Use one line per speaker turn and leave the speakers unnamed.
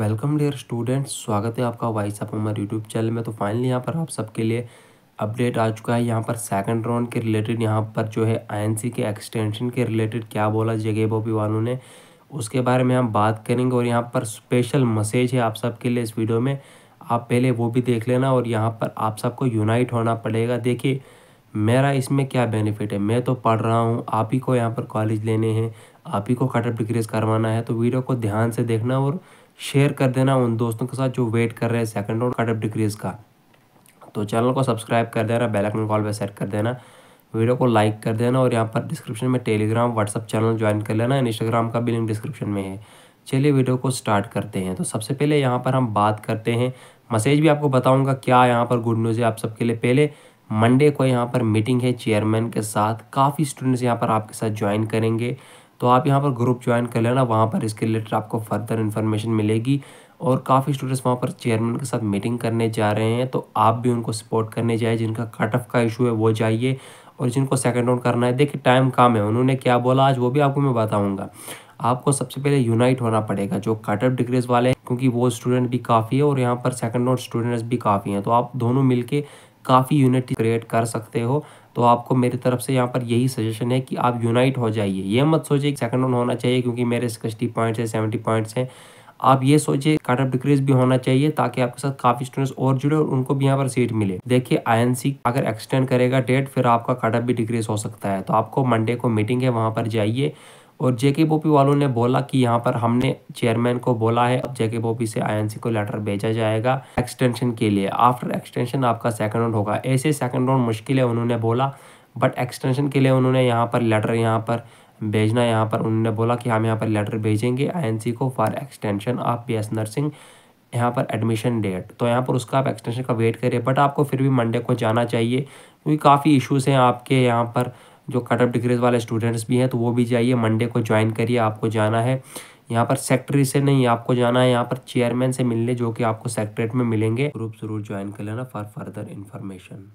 welcome dear students स्वागत है आपका वाइस अप हमारे यूट्यूब चैनल में तो फाइनली यहाँ पर आप सबके लिए अपडेट आ चुका है यहाँ पर सेकंड राउंड के रिलेटेड यहाँ पर जो है आईएनसी के एक्सटेंशन के रिलेटेड क्या बोला जगह बोपी वालों ने उसके बारे में हम बात करेंगे और यहाँ पर स्पेशल मैसेज है आप सबके लिए इस वीडियो में आप पहले वो भी देख लेना और यहाँ पर आप सबको यूनाइट होना पड़ेगा देखिए मेरा इसमें क्या बेनिफिट है मैं तो पढ़ रहा हूँ आप ही को यहाँ पर कॉलेज लेने हैं आप ही को कटअप डिग्रीज करवाना है तो वीडियो को ध्यान से देखना और शेयर कर देना उन दोस्तों के साथ जो वेट कर रहे हैं सेकंड राउंड कटअप डिक्रीज़ का तो चैनल को सब्सक्राइब कर देना बेल आइकन कॉल पर सेट कर देना वीडियो को लाइक कर देना और यहाँ पर डिस्क्रिप्शन में टेलीग्राम व्हाट्सअप चैनल ज्वाइन कर लेना इंस्टाग्राम का भी लिंक डिस्क्रिप्शन में है चलिए वीडियो को स्टार्ट करते हैं तो सबसे पहले यहाँ पर हम बात करते हैं मैसेज भी आपको बताऊँगा क्या यहाँ पर गुड न्यूज़ है आप सबके लिए पहले मंडे को यहाँ पर मीटिंग है चेयरमैन के साथ काफ़ी स्टूडेंट्स यहाँ पर आपके साथ ज्वाइन करेंगे तो आप यहाँ पर ग्रुप ज्वाइन कर लेना वहाँ पर इसके रिलेटेड आपको फर्दर इन्फॉर्मेशन मिलेगी और काफ़ी स्टूडेंट्स वहाँ पर चेयरमैन के साथ मीटिंग करने जा रहे हैं तो आप भी उनको सपोर्ट करने जाए जिनका कट ऑफ का इशू है वो जाइए और जिनको सेकेंड राउंड करना है देखिए टाइम कम है उन्होंने क्या बोला आज वो भी आपको मैं बताऊँगा आपको सबसे पहले यूनाइट होना पड़ेगा जो कट ऑफ डिग्रीज वाले हैं क्योंकि वो स्टूडेंट भी काफ़ी है और यहाँ पर सेकंड राउंड स्टूडेंट्स भी काफ़ी हैं तो आप दोनों मिलके काफ़ी यूनिटी क्रिएट कर सकते हो तो आपको मेरी तरफ से यहाँ पर यही सजेशन है कि आप यूनाइट हो जाइए ये मत सोचिए सेकंड वन होना चाहिए क्योंकि मेरे सिक्सटी पॉइंट्स हैं सेवेंटी पॉइंट्स हैं आप ये सोचिए कट ऑफ डिक्रीज भी होना चाहिए ताकि आपके साथ काफी स्टूडेंट्स और जुड़े और उनको भी यहाँ पर सीट मिले देखिए आईएनसी अगर एक्सटेंड करेगा डेट फिर आपका कट ऑफ भी डिक्रीज हो सकता है तो आपको मंडे को मीटिंग है वहाँ पर जाइए और जेके पोपी वालों ने बोला कि यहाँ पर हमने चेयरमैन को बोला है अब जेके पोपी से आईएनसी को लेटर भेजा जाएगा एक्सटेंशन के लिए आफ्टर एक्सटेंशन आपका सेकंड राउंड होगा ऐसे सेकंड राउंड मुश्किल है उन्होंने बोला बट एक्सटेंशन के लिए उन्होंने यहाँ पर लेटर यहाँ पर भेजना यहाँ पर उन्होंने बोला कि हम यहाँ पर लेटर भेजेंगे आई को for extension of B S nursing यहाँ पर एडमिशन डेट तो यहाँ पर उसका आप एक्सटेंशन का वेट करिए बट आपको फिर भी मंडे को जाना चाहिए क्योंकि काफ़ी इश्यूज़ हैं आपके यहाँ पर जो कटअप डिग्रीज वाले स्टूडेंट्स भी हैं तो वो भी जाइए मंडे को ज्वाइन करिए आपको जाना है यहाँ पर सेक्रेटरी से नहीं आपको जाना है यहाँ पर चेयरमैन से मिलने जो कि आपको सेक्रेटरेट में मिलेंगे ग्रुप जरूर ज्वाइन कर लेना फॉर फर्दर इन्फॉर्मेशन